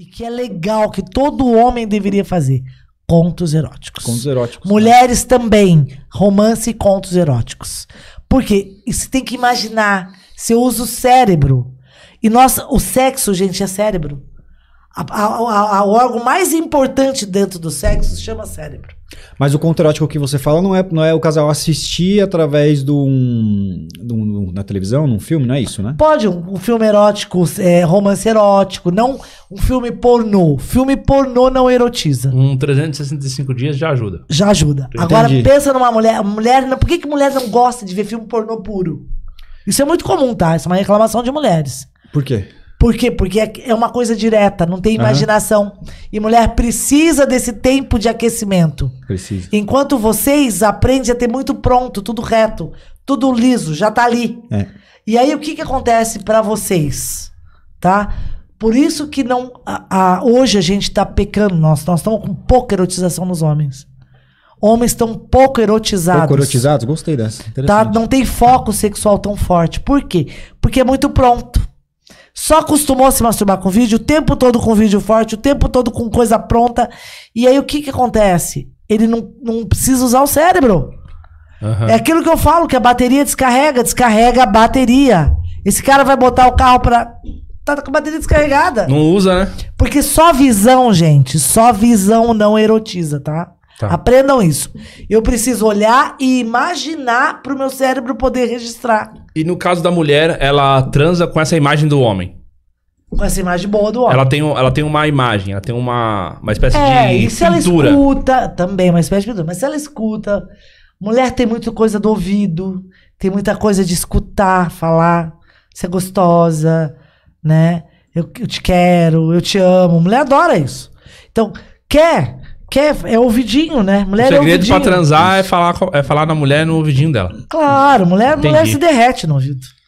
e que é legal, que todo homem deveria fazer. Contos eróticos. Contos eróticos. Né? Mulheres né? também. Romance e contos eróticos. Porque você tem que imaginar. Você usa o cérebro. E nossa, o sexo, gente, é cérebro. A, a, a, o órgão mais importante dentro do sexo chama cérebro. Mas o contraótico que você fala não é, não é o casal assistir através de um, de um na televisão, num filme, não é isso, né? Pode, um, um filme erótico, é, romance erótico, não um filme pornô. Filme pornô não erotiza. Um 365 dias já ajuda. Já ajuda. Entendi. Agora pensa numa mulher, mulher, por que que mulher não gosta de ver filme pornô puro? Isso é muito comum, tá? Isso é uma reclamação de mulheres. Por quê? Por quê? Porque é, é uma coisa direta, não tem imaginação. Uhum. E mulher precisa desse tempo de aquecimento. Precisa. Enquanto vocês aprendem a ter muito pronto, tudo reto, tudo liso, já tá ali. É. E aí o que, que acontece para vocês? Tá? Por isso que não a, a, hoje a gente tá pecando, nós, nós estamos com pouca erotização nos homens homens estão pouco erotizados. Pouco erotizados? Gostei dessa. Tá? Não tem foco sexual tão forte. Por quê? Porque é muito pronto só acostumou se masturbar com vídeo, o tempo todo com vídeo forte, o tempo todo com coisa pronta. E aí o que que acontece? Ele não, não precisa usar o cérebro. Uhum. É aquilo que eu falo, que a bateria descarrega, descarrega a bateria. Esse cara vai botar o carro pra. Tá com a bateria descarregada. Não usa, né? Porque só visão, gente, só visão não erotiza, tá? tá. Aprendam isso. Eu preciso olhar e imaginar pro meu cérebro poder registrar. E no caso da mulher, ela transa com essa imagem do homem. Com essa imagem boa do homem. Ela tem, ela tem uma imagem, ela tem uma, uma espécie é, de. É, e se pintura. ela escuta. Também, uma espécie de pintura. Mas se ela escuta. Mulher tem muita coisa do ouvido, tem muita coisa de escutar, falar, ser gostosa, né? Eu, eu te quero, eu te amo. Mulher adora isso. Então, quer que é, é ouvidinho, né? Mulher é o segredo é pra transar é falar, é falar na mulher no ouvidinho dela. Claro, mulher, mulher se derrete no ouvido.